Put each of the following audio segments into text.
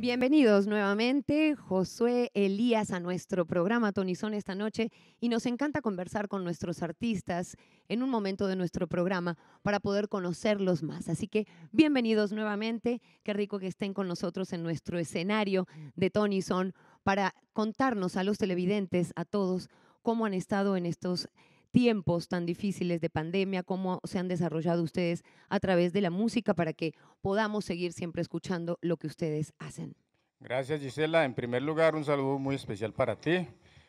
Bienvenidos nuevamente, Josué Elías, a nuestro programa Tonyson esta noche y nos encanta conversar con nuestros artistas en un momento de nuestro programa para poder conocerlos más. Así que bienvenidos nuevamente, qué rico que estén con nosotros en nuestro escenario de Tonyson para contarnos a los televidentes, a todos, cómo han estado en estos tiempos tan difíciles de pandemia, cómo se han desarrollado ustedes a través de la música para que podamos seguir siempre escuchando lo que ustedes hacen. Gracias Gisela. En primer lugar, un saludo muy especial para ti,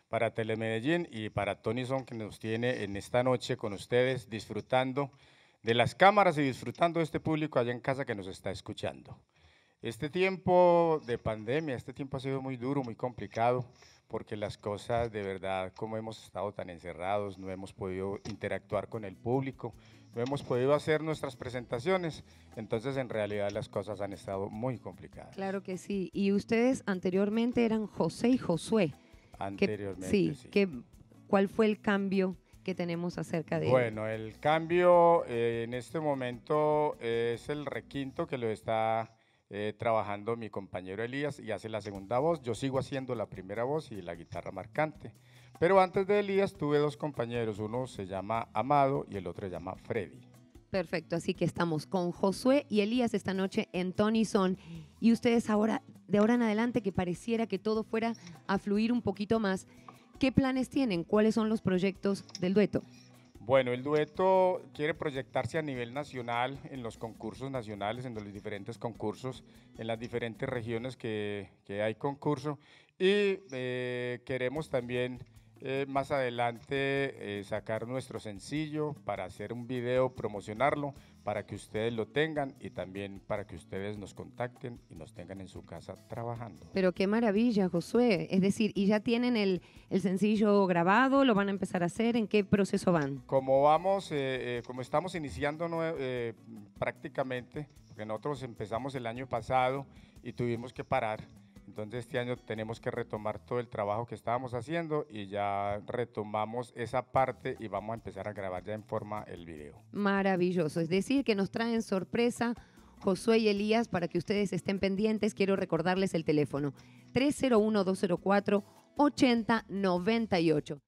para Telemedellín y para Tony Son que nos tiene en esta noche con ustedes disfrutando de las cámaras y disfrutando de este público allá en casa que nos está escuchando. Este tiempo de pandemia, este tiempo ha sido muy duro, muy complicado, porque las cosas de verdad, como hemos estado tan encerrados, no hemos podido interactuar con el público, no hemos podido hacer nuestras presentaciones, entonces en realidad las cosas han estado muy complicadas. Claro que sí, y ustedes anteriormente eran José y Josué. Anteriormente. sí, ¿cuál fue el cambio? que tenemos acerca de Bueno, el cambio eh, en este momento es el requinto que lo está eh, trabajando mi compañero Elías y hace la segunda voz. Yo sigo haciendo la primera voz y la guitarra marcante. Pero antes de Elías tuve dos compañeros, uno se llama Amado y el otro se llama Freddy. Perfecto, así que estamos con Josué y Elías esta noche en Tony Son. Y ustedes ahora, de ahora en adelante, que pareciera que todo fuera a fluir un poquito más, ¿qué planes tienen? ¿Cuáles son los proyectos del dueto? Bueno, el dueto quiere proyectarse a nivel nacional en los concursos nacionales, en los diferentes concursos, en las diferentes regiones que, hay concurso. Y eh, queremos también eh, más adelante eh, sacar nuestro sencillo para hacer un video, promocionarlo, para que ustedes lo tengan y también para que ustedes nos contacten y nos tengan en su casa trabajando. Pero qué maravilla, Josué. Es decir, ¿y ya tienen el, sencillo grabado? ¿Lo van a empezar a hacer? ¿En qué proceso van? Como vamos, eh, como estamos iniciando prácticamente, porque nosotros empezamos el año pasado y tuvimos que parar entonces este año tenemos que retomar todo el trabajo que estábamos haciendo y ya retomamos esa parte y vamos a empezar a grabar ya en forma el video. Maravilloso, es decir, que nos traen sorpresa Josué y Elías para que ustedes estén pendientes. Quiero recordarles el teléfono 301-204-8098.